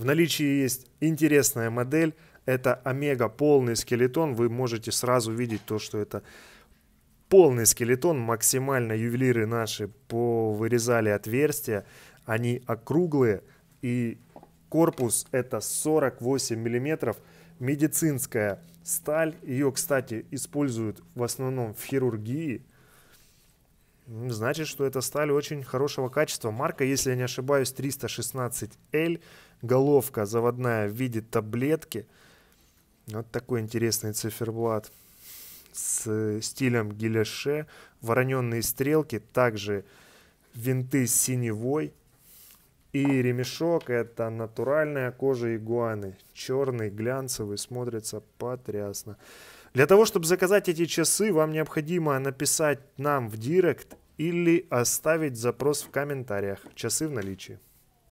В наличии есть интересная модель. Это омега полный скелетон. Вы можете сразу видеть то, что это полный скелетон. Максимально ювелиры наши повырезали отверстия. Они округлые. И корпус это 48 миллиметров. Медицинская сталь. Ее, кстати, используют в основном в хирургии Значит, что это сталь очень хорошего качества. Марка, если я не ошибаюсь, 316L. Головка заводная в виде таблетки. Вот такой интересный циферблат с стилем гелеше. Вороненные стрелки, также винты с синевой. И ремешок это натуральная кожа игуаны. Черный, глянцевый, смотрится потрясно. Для того, чтобы заказать эти часы, вам необходимо написать нам в директ или оставить запрос в комментариях. Часы в наличии.